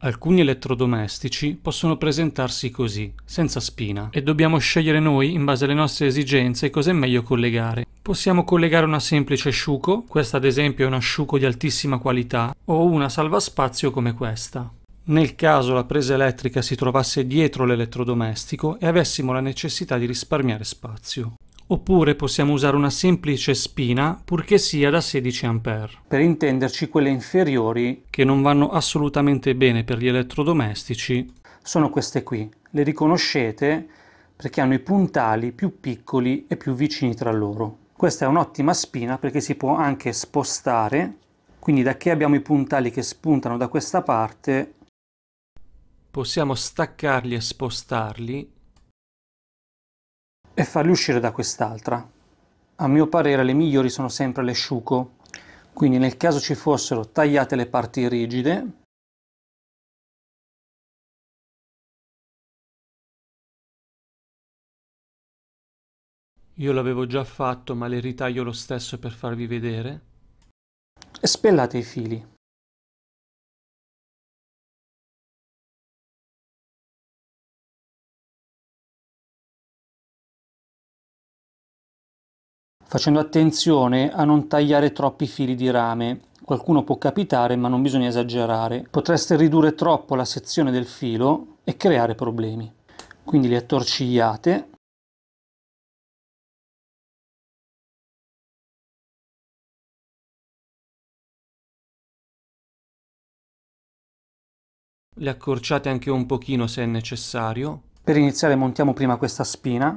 Alcuni elettrodomestici possono presentarsi così, senza spina, e dobbiamo scegliere noi, in base alle nostre esigenze, cosa è meglio collegare. Possiamo collegare una semplice asciugo, questa ad esempio è un asciugo di altissima qualità, o una salvaspazio come questa. Nel caso la presa elettrica si trovasse dietro l'elettrodomestico e avessimo la necessità di risparmiare spazio oppure possiamo usare una semplice spina purché sia da 16 A. Per intenderci quelle inferiori, che non vanno assolutamente bene per gli elettrodomestici, sono queste qui. Le riconoscete perché hanno i puntali più piccoli e più vicini tra loro. Questa è un'ottima spina perché si può anche spostare, quindi da che abbiamo i puntali che spuntano da questa parte possiamo staccarli e spostarli e farli uscire da quest'altra. A mio parere le migliori sono sempre le sciuco, quindi nel caso ci fossero tagliate le parti rigide, Io l'avevo già fatto, ma le ritaglio lo stesso per farvi vedere. E spellate i fili. facendo attenzione a non tagliare troppi fili di rame. Qualcuno può capitare, ma non bisogna esagerare. Potreste ridurre troppo la sezione del filo e creare problemi. Quindi li attorcigliate. Le accorciate anche un pochino se è necessario. Per iniziare montiamo prima questa spina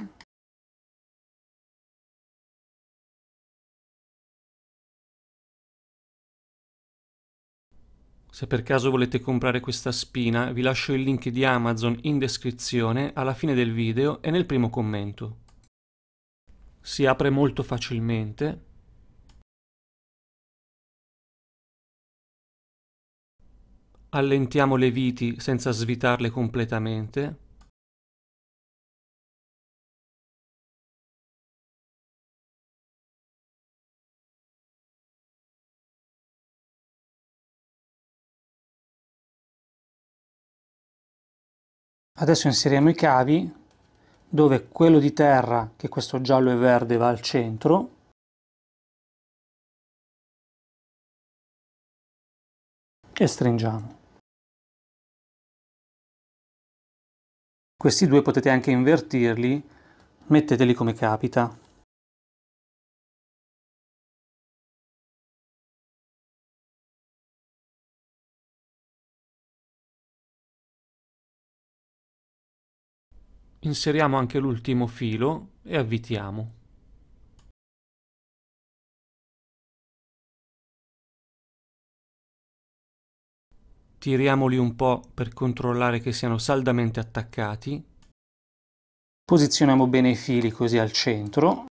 Se per caso volete comprare questa spina, vi lascio il link di Amazon in descrizione, alla fine del video e nel primo commento. Si apre molto facilmente. Allentiamo le viti senza svitarle completamente. Adesso inseriamo i cavi dove quello di terra, che questo giallo e verde va al centro, e stringiamo. Questi due potete anche invertirli, metteteli come capita. Inseriamo anche l'ultimo filo e avvitiamo. Tiriamoli un po' per controllare che siano saldamente attaccati. Posizioniamo bene i fili così al centro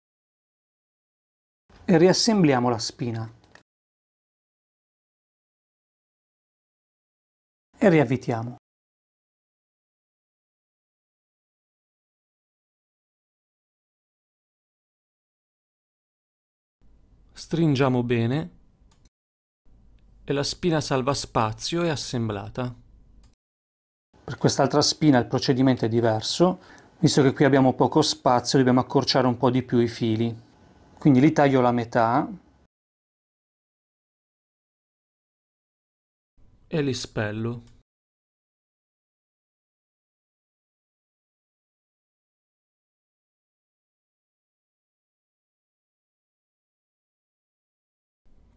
e riassembliamo la spina. E riavvitiamo. stringiamo bene e la spina salva spazio è assemblata. Per quest'altra spina il procedimento è diverso, visto che qui abbiamo poco spazio dobbiamo accorciare un po' di più i fili. Quindi li taglio la metà e li spello.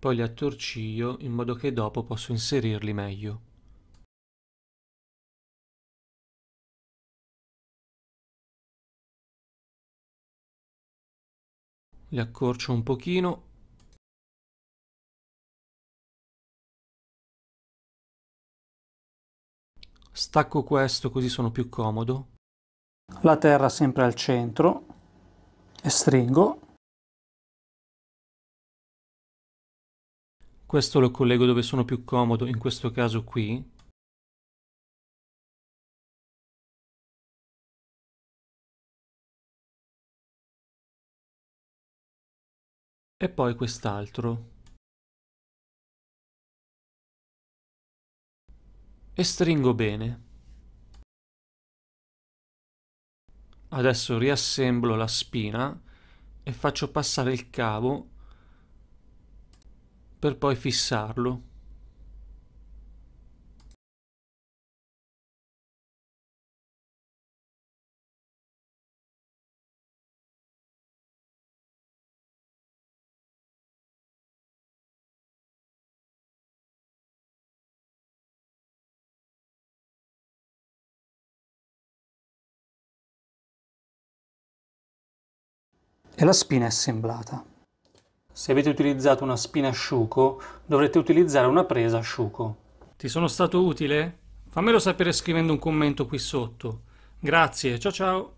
Poi li attorcio in modo che dopo posso inserirli meglio. Li accorcio un pochino Stacco questo così sono più comodo. La terra sempre al centro e stringo questo lo collego dove sono più comodo, in questo caso qui. E poi quest'altro. E stringo bene. Adesso riassemblo la spina e faccio passare il cavo per poi fissarlo. E la spina è assemblata. Se avete utilizzato una spina asciuco, dovrete utilizzare una presa asciuco. Ti sono stato utile? Fammelo sapere scrivendo un commento qui sotto. Grazie, ciao ciao!